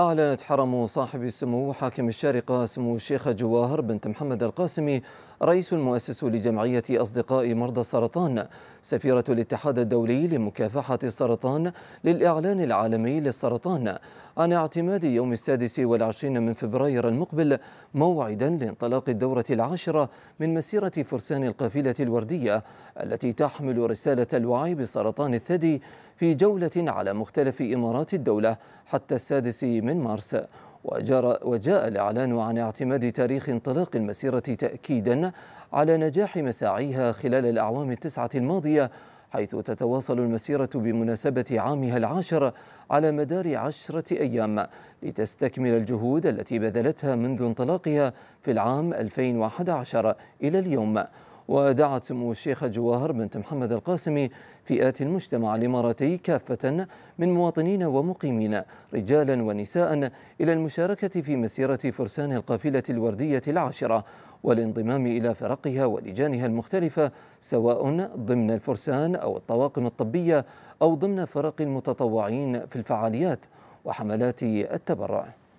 أعلنت حرم صاحب السمو حاكم الشارقة سمو الشيخ جواهر بنت محمد القاسمي رئيس مؤسس لجمعية أصدقاء مرضى السرطان سفيرة الاتحاد الدولي لمكافحة السرطان للإعلان العالمي للسرطان عن اعتماد يوم السادس والعشرين من فبراير المقبل موعدا لانطلاق الدورة العاشرة من مسيرة فرسان القافلة الوردية التي تحمل رسالة الوعي بسرطان الثدي في جولة على مختلف إمارات الدولة حتى السادس من مارس وجرى وجاء الإعلان عن اعتماد تاريخ انطلاق المسيرة تأكيدا على نجاح مساعيها خلال الأعوام التسعة الماضية حيث تتواصل المسيرة بمناسبة عامها العاشر على مدار عشرة أيام لتستكمل الجهود التي بذلتها منذ انطلاقها في العام 2011 إلى اليوم ودعت سمو الشيخ جواهر بنت محمد القاسمي فئات المجتمع الإماراتي كافة من مواطنين ومقيمين رجالا ونساء إلى المشاركة في مسيرة فرسان القافلة الوردية العاشرة والانضمام إلى فرقها ولجانها المختلفة سواء ضمن الفرسان أو الطواقم الطبية أو ضمن فرق المتطوعين في الفعاليات وحملات التبرع